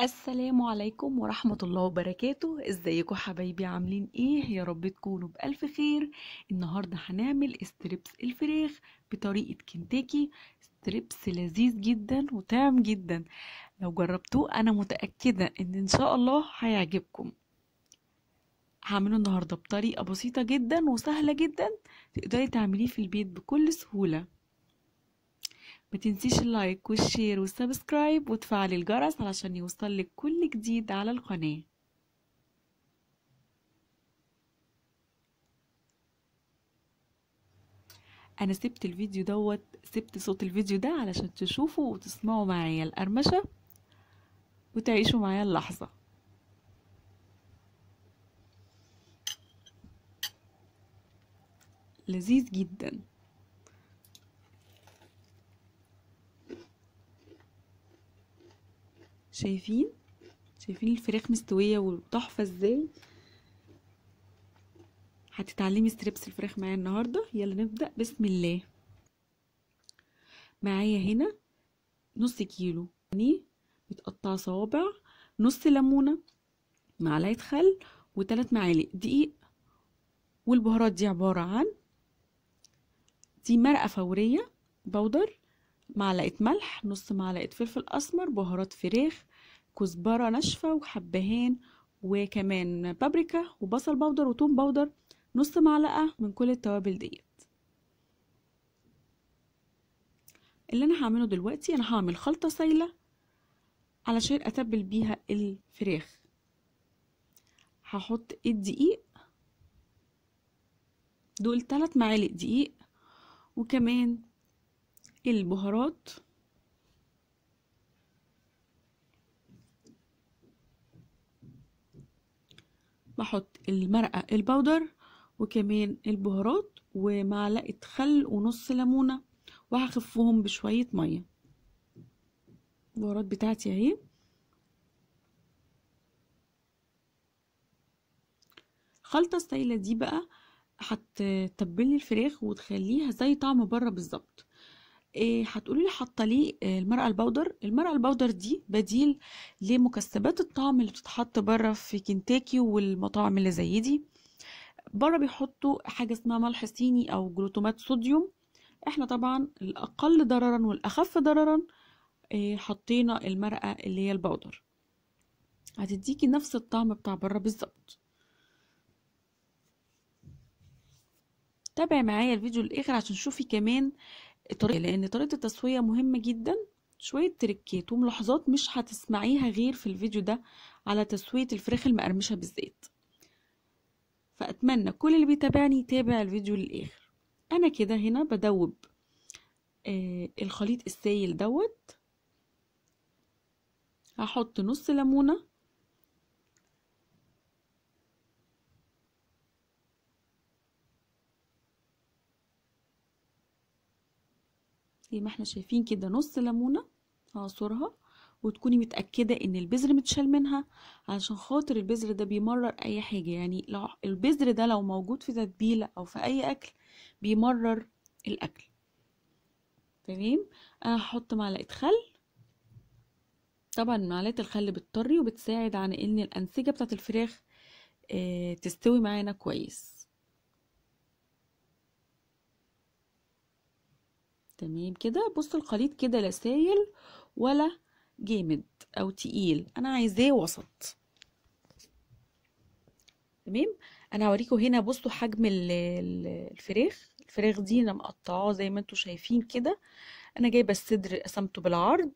السلام عليكم ورحمة الله وبركاته ازيكم حبايبي عاملين ايه يا رب تكونوا بألف خير النهاردة هنعمل ستريبس الفراخ بطريقة كنتاكي ستريبس لذيذ جدا وطعم جدا لو جربتوه انا متأكدة ان ان شاء الله هيعجبكم هعمله النهاردة بطريقة بسيطة جدا وسهلة جدا تقدري تعمليه في البيت بكل سهولة ما تنسيش اللايك والشير والسبسكرايب وتفعلي الجرس علشان يوصلك كل جديد على القناه انا سبت الفيديو دوت سبت صوت الفيديو ده علشان تشوفوا وتسمعوا معايا القرمشه وتعيشوا معايا اللحظه لذيذ جدا شايفين شايفين الفراخ مستويه وتحفه ازاي هتتعلمي ستريبس الفراخ معايا النهارده يلا نبدا بسم الله معايا هنا نص كيلو يعني متقطع صوابع نص ليمونه معلقه خل وثلاث معالق دقيق والبهارات دي عباره عن دي مرقه فوريه بودر معلقه ملح نص معلقه فلفل اسمر بهارات فراخ كزبرة ناشفة وحبهان وكمان بابريكا وبصل بودر وتوم بودر نص معلقة من كل التوابل ديت اللي انا هعمله دلوقتي انا هعمل خلطة سايلة علشان اتبل بيها الفراخ هحط الدقيق دول ثلاث معالق دقيق وكمان البهارات بحط المرقة البودر وكمان البهارات ومعلقة خل ونص ليمونة وهخفهم بشوية مية البهارات بتاعتي اهي الخلطة السايلة دي بقى هتتبلي الفراخ وتخليها زي طعم بره بالظبط إيه، هتقولي لي حاطه ليه آه، المرقه البودر المرقه البودر دي بديل لمكسبات الطعم اللي بتتحط بره في كنتاكي والمطاعم اللي زي دي بره بيحطوا حاجه اسمها ملح صيني او جلوتومات صوديوم احنا طبعا الاقل ضررا والاخف ضررا إيه، حطينا المرقه اللي هي البودر هتديكي نفس الطعم بتاع بره بالظبط تابعي معايا الفيديو الاخر عشان تشوفي كمان طريقة لان طريقه التسويه مهمه جدا شويه تريكات وملاحظات مش هتسمعيها غير في الفيديو ده على تسويه الفراخ المقرمشه بالزيت فاتمنى كل اللي بيتابعني يتابع الفيديو للاخر انا كده هنا بدوب آه الخليط السائل دوت هحط نص ليمونه زي ما احنا شايفين كده نص ليمونه هعصرها وتكوني متاكده ان البذر متشال منها علشان خاطر البذر ده بيمرر اي حاجه يعني لو البذر ده لو موجود في تتبيله او في اي اكل بيمرر الاكل تمام انا هحط معلقه خل طبعا معلقه الخل بتطري وبتساعد على ان الانسجه بتاعه الفراخ آه، تستوي معانا كويس تمام كده بص الخليط كده لا سايل ولا جامد او تقيل انا عايزاه وسط تمام انا هوريكم هنا بصوا حجم الفراخ الفراخ دي انا مقطعاه زي ما انتم شايفين كده انا جايبه الصدر قسمته بالعرض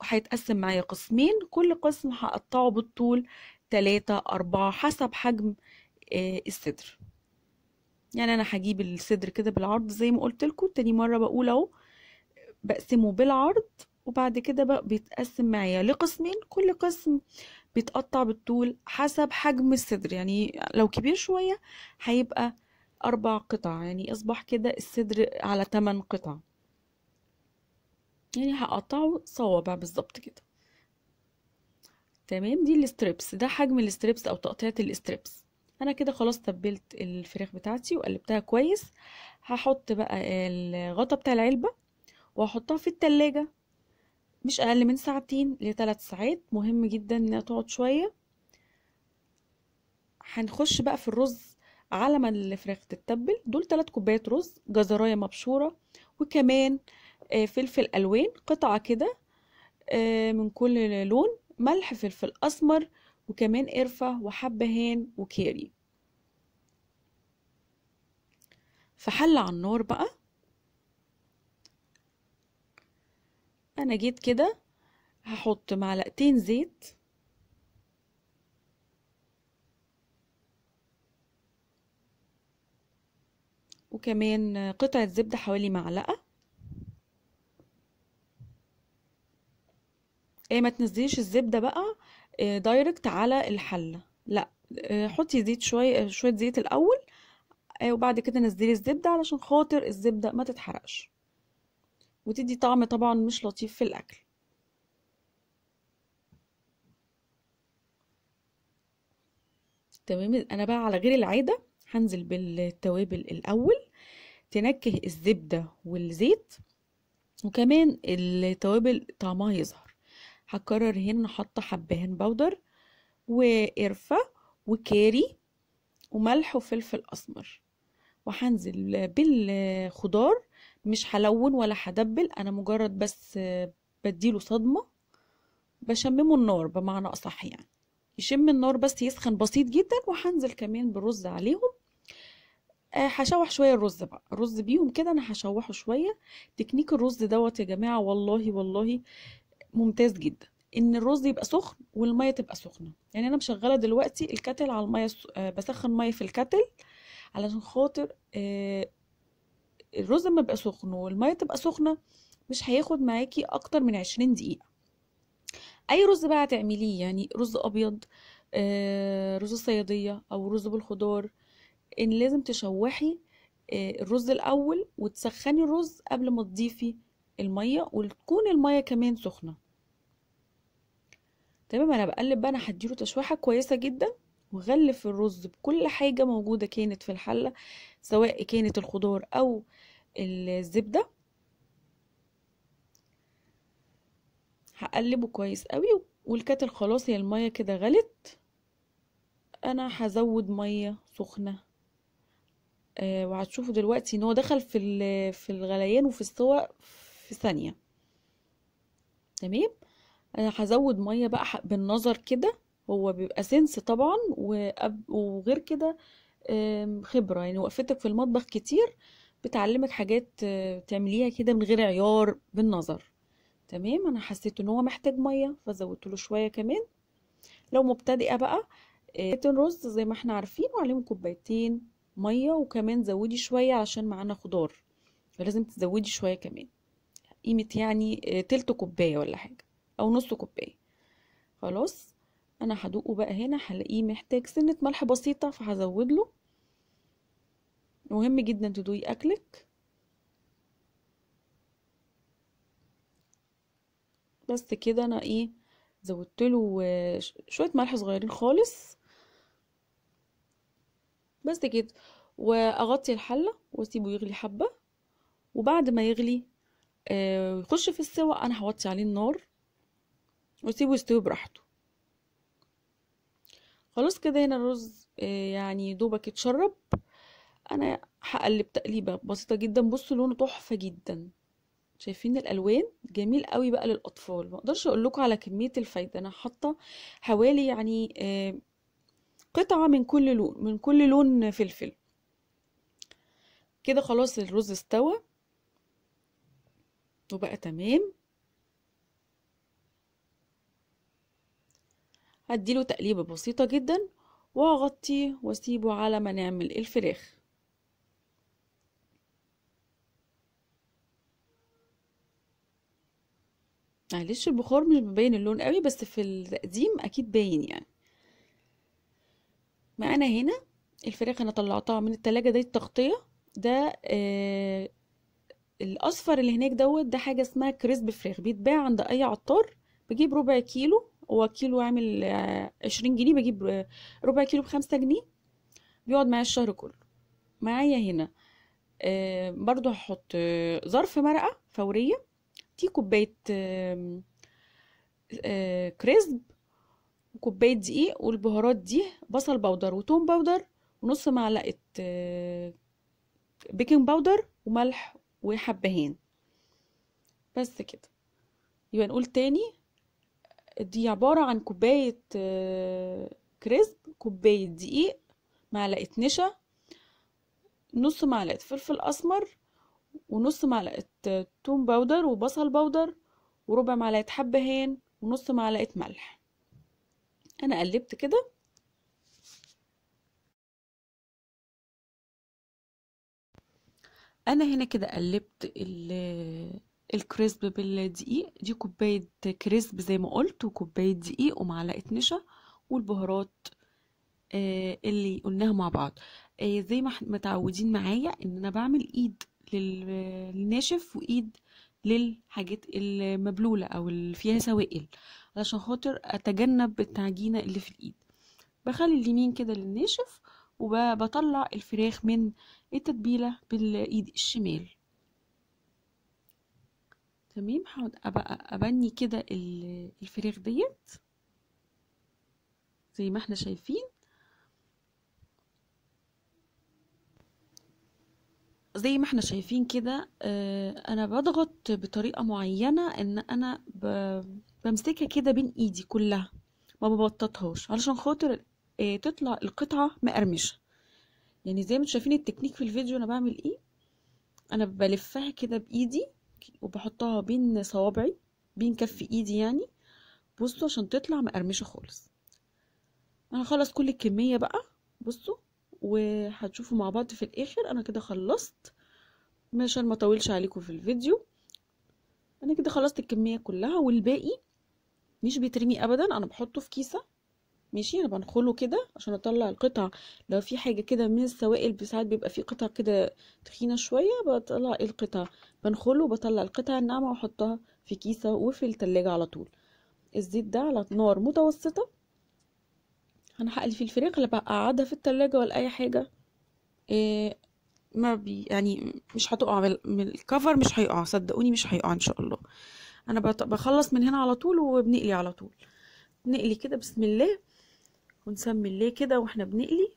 وهيتقسم معايا قسمين كل قسم هقطعه بالطول تلاتة أربعة حسب حجم آه، الصدر يعني انا هجيب الصدر كده بالعرض زي ما قلت لكم تاني مره بقول اهو بقسمه بالعرض وبعد كده بقى بيتقسم معايا لقسمين كل قسم بيتقطع بالطول حسب حجم الصدر يعني لو كبير شويه هيبقى اربع قطع يعني اصبح كده الصدر على تمن قطع يعني هقطعه صوابع بالظبط كده تمام دي الستريبس ده حجم الستريبس او تقطيعه الستريبس انا كده خلاص تبلت الفراخ بتاعتي وقلبتها كويس هحط بقى الغطا بتاع العلبه وهحطها في التلاجة مش اقل من ساعتين لثلاث ساعات مهم جدا انها تقعد شويه هنخش بقى في الرز على ما الفراخ تتبل دول ثلاث كوبايات رز جزرايه مبشوره وكمان آه، فلفل الوان قطعه كده آه، من كل لون ملح فلفل اسمر وكمان قرفة وحبهان وكاري فحل على النار بقى أنا جيت كده هحط معلقتين زيت وكمان قطعة زبدة حوالي معلقة ايه ما تنزليش الزبدة بقى دايركت آه، على الحله لا آه، حطي زيت شويه آه، شويه زيت الاول وبعد كده نزلي الزبده علشان خاطر الزبده ما تتحرقش وتدي طعم طبعا مش لطيف في الاكل تمام انا بقى على غير العاده هنزل بالتوابل الاول تنكه الزبده والزيت وكمان التوابل طعمها يظهر هكرر هن نحط حبهان بودر وقرفه وكاري وملح وفلفل اسمر وهنزل بالخضار مش هلون ولا هدبل انا مجرد بس بديله صدمه بشممه النار بمعنى اصح يعني يشم النار بس يسخن بسيط جدا وهنزل كمان بالرز عليهم آه، هشوح شويه الرز بقى الرز بيهم كده انا هشوحه شويه تكنيك الرز دوت يا جماعه والله والله ممتاز جدا ان الرز يبقى سخن والميه تبقى سخنه يعني انا مشغله دلوقتي الكاتل على الميه الس... آه، بسخن ميه في الكاتل علشان خاطر آه، الرز لما يبقى سخن والميه تبقى سخنه مش هياخد معاكي اكتر من عشرين دقيقه اي رز بقى هتعمليه يعني رز ابيض آه، رز صياديه او رز بالخضار ان لازم تشوحي الرز الاول وتسخني الرز قبل ما تضيفي المية وتكون المية كمان سخنة تمام انا بقلب بقى انا هديله تشويحة كويسة جدا وغلف الرز بكل حاجة موجودة كانت في الحلة سواء كانت الخضار او الزبدة هقلبه كويس قوي والكاتل خلاص هي المية كده غلت انا هزود مية سخنة آه وهتشوفوا دلوقتي ان هو دخل في في الغليان وفي السوا في ثانية تمام انا هزود ميه بقى بالنظر كده هو بيبقى سنس طبعا وغير كده خبرة يعني وقفتك في المطبخ كتير بتعلمك حاجات آه، تعمليها كده من غير عيار بالنظر تمام انا حسيت ان هو محتاج ميه فزودت له شويه كمان لو مبتدئه بقى كوبايتين آه، رز زي ما احنا عارفين وعليهم كوبايتين ميه وكمان زودي شويه عشان معانا خضار فلازم تزودي شويه كمان قيمة يعني آه، تلت كوباية ولا حاجة أو نص كوباية خلاص أنا هدوقه بقى هنا هلاقيه محتاج سنة ملح بسيطة فهزود له مهم جدا تدوقي أكلك بس كده أنا إيه زودت له آه، شوية ملح صغيرين خالص بس كده واغطي الحله واسيبه يغلي حبه وبعد ما يغلي ويخش آه، في السوا انا هوطي عليه النار واسيبه يستوي براحته خلاص كده هنا الرز آه، يعني دوبك اتشرب انا هقلب تقليبه بسيطه جدا بصوا لونه تحفه جدا شايفين الالوان جميل قوي بقى للاطفال ما اقدرش اقول لكم على كميه الفايده انا حاطه حوالي يعني آه، قطعه من كل لون من كل لون فلفل كده خلاص الرز استوى حطه بقى تمام هديله تقليبة بسيطة جدا وهغطيه واسيبه على ما نعمل الفراخ معلش البخار مش بيبين اللون قوي بس في التقديم اكيد باين يعني معانا هنا الفراخ انا طلعتها من التلاجة دي التغطية ده آه الاصفر اللي هناك دوت ده حاجه اسمها كريسب فراخ بيتباع عند اي عطار بجيب ربع كيلو هو كيلو عامل آه، عشرين جنيه بجيب آه، ربع كيلو بخمسة جنيه بيقعد معايا الشهر كله معايا هنا آه، برضو هحط ظرف مرقة فورية دي كوباية كريسب وكوباية دقيق والبهارات دي بصل بودر وتوم بودر ونص معلقة بيكنج بودر وملح وحبهان بس كده يبقى نقول تاني دي عبارة عن كوباية آه، كريسب كوباية دقيق معلقة نشا نص معلقة فلفل أسمر ونص معلقة آه، توم باودر وبصل باودر وربع معلقة حبهان ونص معلقة ملح أنا قلبت كده انا هنا كده قلبت الكريسب بالدقيق دي كوبايه كريسب زي ما قلت وكوبايه دقيق ومعلقه نشا والبهارات آه، اللي قلناها مع بعض آه، زي ما متعودين معايا ان انا بعمل ايد للناشف وايد للحاجات المبلوله او اللي فيها سوائل علشان خاطر اتجنب التعجينه اللي في الايد بخلي اليمين كده للناشف وبطلع الفراخ من التتبيلة بالإيد الشمال تمام هقعد أبني كده الفراخ ديت زي ما احنا شايفين زي ما احنا شايفين كده آه، انا بضغط بطريقه معينه ان انا بمسكها كده بين ايدي كلها ما ببططهاش علشان خاطر آه، تطلع القطعة مقرمشة يعني زي ما انتوا شايفين التكنيك في الفيديو انا بعمل ايه انا بلفها كده بايدي وبحطها بين صوابعي بين كف ايدي يعني بصوا عشان تطلع مقرمشه خالص انا هخلص كل الكميه بقى بصوا وهتشوفوا مع بعض في الاخر انا كده خلصت عشان ما اطولش عليكم في الفيديو انا كده خلصت الكميه كلها والباقي مش بيترمي ابدا انا بحطه في كيسه ماشي انا بنخله كده عشان اطلع القطع لو في حاجه كده من السوائل ساعات بيبقى في قطع كده تخينه شويه بطلع القطع بنخله وبطلع القطع الناعمه واحطها في كيسه وفي التلاجة على طول الزيت ده على نار متوسطه هنحقل فيه الفريق لا بقعدها في التلاجة ولا اي حاجه إيه ما بي يعني مش هتقع من الكفر مش هيقع صدقوني مش هيقع ان شاء الله انا بخلص من هنا على طول وبنقلي على طول نقلي كده بسم الله ونسمي الليه كده واحنا بنقلي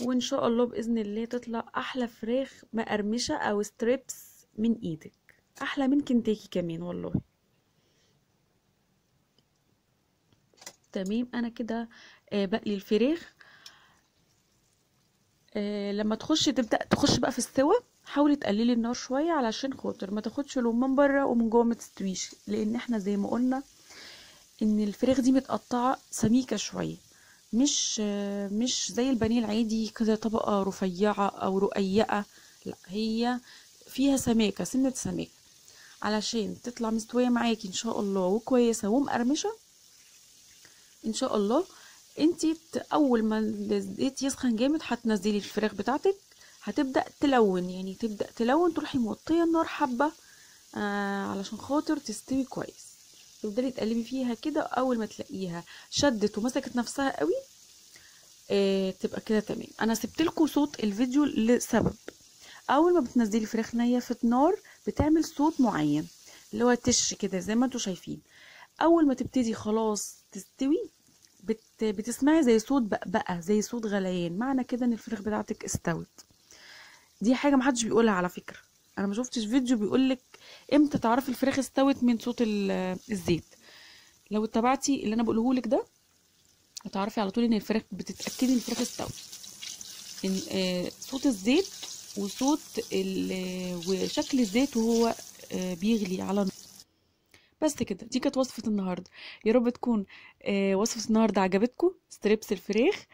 وان شاء الله باذن الله تطلع احلى فراخ مقرمشه او ستريبس من ايدك احلى من كنتاكي كمان والله تمام انا كده آه، بقلي الفراخ آه، لما تخش تبدا تخش بقى في السوا حاولي تقللي النار شويه علشان خاطر ما تاخدش لون من بره ومن جوه ما تستويش لان احنا زي ما قلنا ان الفراخ دي متقطعه سميكه شويه مش مش زي البانيه العادي كده طبقه رفيعه او رقيقه لا هي فيها سماكه سنه سماكه علشان تطلع مستويه معاكي ان شاء الله وكويسه ومقرمشه ان شاء الله انت اول ما الزيت يسخن جامد هتنزلي الفراخ بتاعتك هتبدا تلون يعني تبدا تلون تروحي موطيه النار حبه آه علشان خاطر تستوي كويس تفضلي تقلبي فيها كده اول ما تلاقيها شدت ومسكت نفسها قوي آه تبقى كده تمام انا سبت لكم صوت الفيديو لسبب اول ما بتنزلي فراخ نيه في النار بتعمل صوت معين اللي هو تش كده زي ما انتم شايفين اول ما تبتدي خلاص تستوي بت... بتسمعي زي صوت بقبقه زي صوت غليان معنى كده ان الفراخ بتاعتك استوت دي حاجه محدش بيقولها على فكره انا ما شفتش فيديو بيقولك امتى تعرفي الفراخ استوت من صوت الزيت لو اتبعتي اللي انا بقوله لك ده هتعرفي على طول ان الفراخ بتتاكدي ان الفراخ استوت ان آه، صوت الزيت وصوت وشكل الزيت وهو آه، بيغلي على نار بس كده دي كانت وصفة النهاردة يا رب تكون آه، وصفة النهاردة عجبتكم ستريبس الفراخ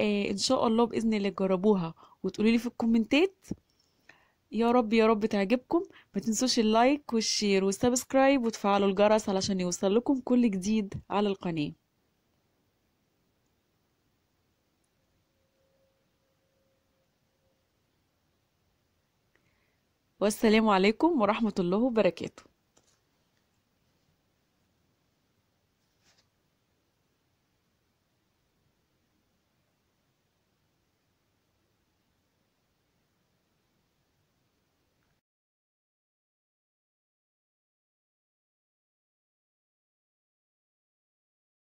ان شاء الله باذن الله تجربوها وتقولوا لي في الكومنتات يا رب يا رب تعجبكم ما تنسوش اللايك والشير والسبسكرايب وتفعلوا الجرس علشان يوصل لكم كل جديد على القناة والسلام عليكم ورحمة الله وبركاته